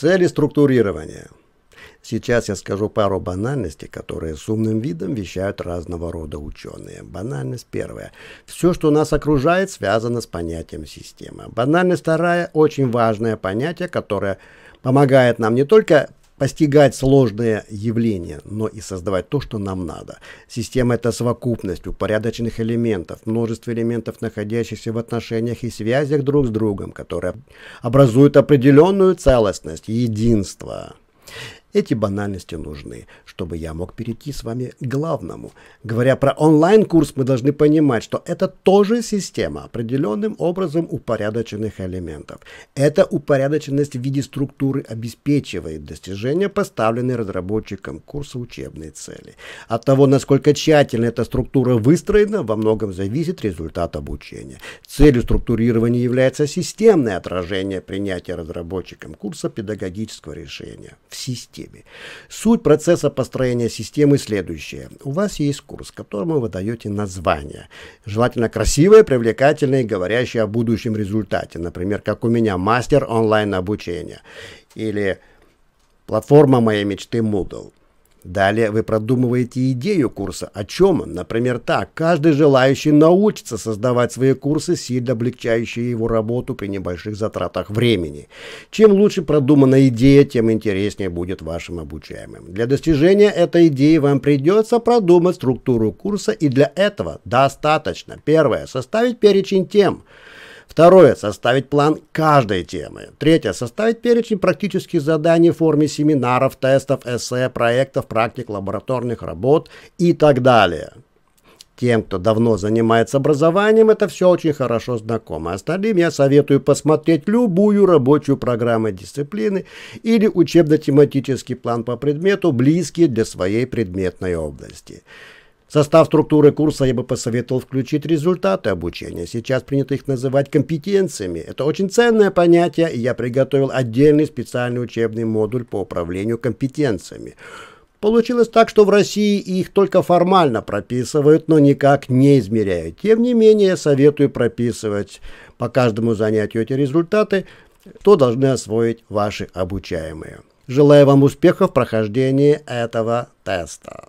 Цели структурирования. Сейчас я скажу пару банальностей, которые с умным видом вещают разного рода ученые. Банальность первая. Все, что нас окружает, связано с понятием система. Банальность вторая – очень важное понятие, которое помогает нам не только постигать сложные явления, но и создавать то, что нам надо. Система – это совокупность упорядоченных элементов, множество элементов, находящихся в отношениях и связях друг с другом, которые образуют определенную целостность, единство. Эти банальности нужны, чтобы я мог перейти с вами к главному. Говоря про онлайн-курс, мы должны понимать, что это тоже система определенным образом упорядоченных элементов. Эта упорядоченность в виде структуры обеспечивает достижение поставленной разработчиком курса учебной цели. От того, насколько тщательно эта структура выстроена, во многом зависит результат обучения. Целью структурирования является системное отражение принятия разработчиком курса педагогического решения в системе системе. Суть процесса построения системы следующая. У вас есть курс, которому вы даете название. Желательно красивое, привлекательное и говорящее о будущем результате. Например, как у меня мастер онлайн-обучения или платформа моей мечты Moodle. Далее вы продумываете идею курса, о чем он. Например, так, каждый желающий научится создавать свои курсы, сильно облегчающие его работу при небольших затратах времени. Чем лучше продумана идея, тем интереснее будет вашим обучаемым. Для достижения этой идеи вам придется продумать структуру курса, и для этого достаточно, первое, составить перечень тем – Второе – составить план каждой темы. Третье – составить перечень практических заданий в форме семинаров, тестов, эссе, проектов, практик, лабораторных работ и так далее. Тем, кто давно занимается образованием, это все очень хорошо знакомо. Остальным я советую посмотреть любую рабочую программу дисциплины или учебно-тематический план по предмету, близкий для своей предметной области состав структуры курса я бы посоветовал включить результаты обучения. Сейчас принято их называть компетенциями. Это очень ценное понятие, и я приготовил отдельный специальный учебный модуль по управлению компетенциями. Получилось так, что в России их только формально прописывают, но никак не измеряют. Тем не менее, советую прописывать по каждому занятию эти результаты, что должны освоить ваши обучаемые. Желаю вам успехов в прохождении этого теста.